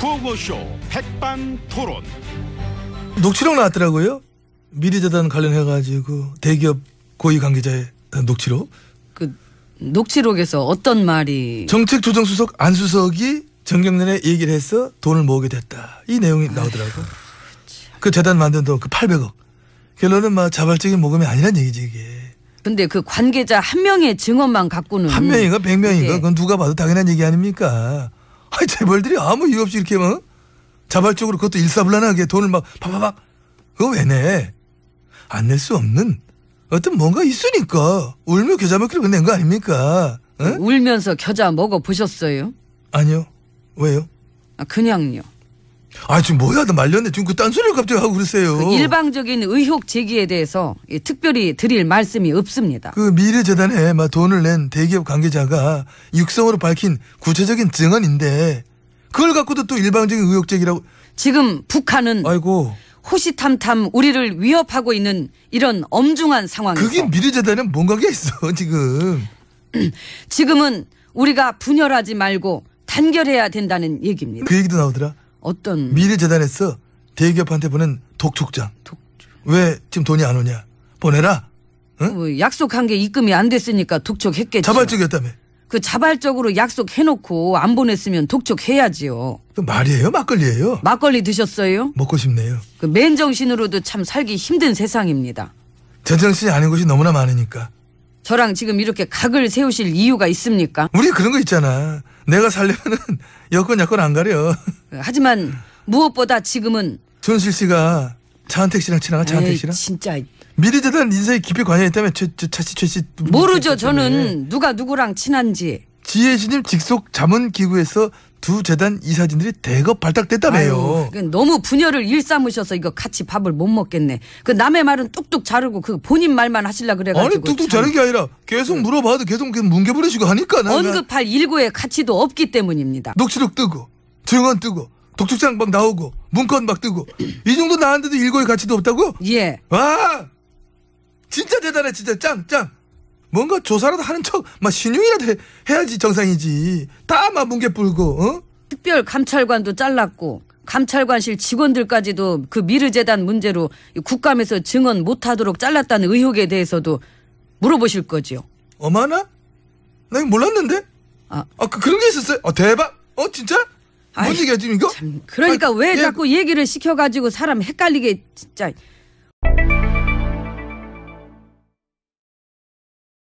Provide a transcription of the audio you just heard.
구호쇼 고 백반토론. 녹취록 나왔더라고요. 미래재단 관련해가지고 대기업 고위 관계자의 녹취록. 그 녹취록에서 어떤 말이 정책조정수석 안 수석이 정경련에 얘기를 해서 돈을 모으게 됐다. 이 내용이 나오더라고. 그 재단 만든 돈그 800억. 결론은 막 뭐 자발적인 모금이 아니란 얘기지 이게. 근데 그 관계자 한 명의 증언만 갖고는 한 명인가 백 명인가 네. 그건 누가 봐도 당연한 얘기 아닙니까? 아니 재벌들이 아무 이유 없이 이렇게 막 어? 자발적으로 그것도 일사불란하게 돈을 막 파파박 그거 왜 내? 안 낼 수 없는 어떤 뭔가 있으니까 울며 겨자 먹기로 낸 거 아닙니까? 응? 어? 울면서 겨자 먹어 보셨어요? 아니요. 왜요? 아, 그냥요. 아 지금 뭐야 나 말렸네 지금 그 딴소리를 갑자기 하고 그러세요 그 일방적인 의혹 제기에 대해서 특별히 드릴 말씀이 없습니다 그 미래재단에 막 돈을 낸 대기업 관계자가 육성으로 밝힌 구체적인 증언인데 그걸 갖고도 또 일방적인 의혹 제기라고 지금 북한은 아이고 호시탐탐 우리를 위협하고 있는 이런 엄중한 상황에서 그게 미래재단은 뭔가가 있어 지금 지금은 우리가 분열하지 말고 단결해야 된다는 얘기입니다 그 얘기도 나오더라 어떤 미리재단했어 대기업한테 보낸 독촉장. 독촉. 왜 지금 돈이 안 오냐? 보내라. 응? 뭐 약속한 게 입금이 안 됐으니까 독촉했겠지 자발적이었다며. 그 자발적으로 약속해놓고 안 보냈으면 독촉해야지요. 그 말이에요, 막걸리예요. 막걸리 드셨어요? 먹고 싶네요. 그 맨정신으로도 참 살기 힘든 세상입니다. 제정신이 아닌 것이 너무나 많으니까 저랑 지금 이렇게 각을 세우실 이유가 있습니까? 우리 그런 거 있잖아. 내가 살려면은 여건 여건 안 가려. 어, 하지만 무엇보다 지금은 전실 씨가 차은택 씨랑 친하가 차은택 씨랑 진짜 미래 재단 인사에 깊이 관여했다면 최최씨최씨 모르죠. 저는 누가 누구랑 친한지. 지혜신님 직속 자문기구에서 두 재단 이사진들이 대거 발탁됐다며요. 아유, 너무 분열을 일삼으셔서 이거 같이 밥을 못 먹겠네. 그 남의 말은 뚝뚝 자르고 그 본인 말만 하실라 그래가지고. 아니 뚝뚝 자르는 게 아니라 계속 네. 물어봐도 계속 뭉개버리시고 하니까. 난, 언급할 일고의 가치도 없기 때문입니다. 녹취록 뜨고 증언 뜨고 독촉장막 나오고 문건 막 뜨고 이 정도 나한테도 일고의 가치도 없다고? 예. 와 진짜 대단해 진짜 짱 짱. 뭔가 조사라도 하는 척, 막 신용이라도 해, 해야지 정상이지. 다 막 뭉개 불고, 어? 특별 감찰관도 잘랐고, 감찰관실 직원들까지도 그 미르재단 문제로 국감에서 증언 못하도록 잘랐다는 의혹에 대해서도 물어보실 거지요. 어마나? 나 이거 몰랐는데? 아, 아 그, 그런 게 있었어요? 아, 대박! 어, 진짜? 뭔 얘기야, 지금 이거? 참, 그러니까 아왜 예. 자꾸 얘기를 시켜가지고 사람 헷갈리게, 진짜.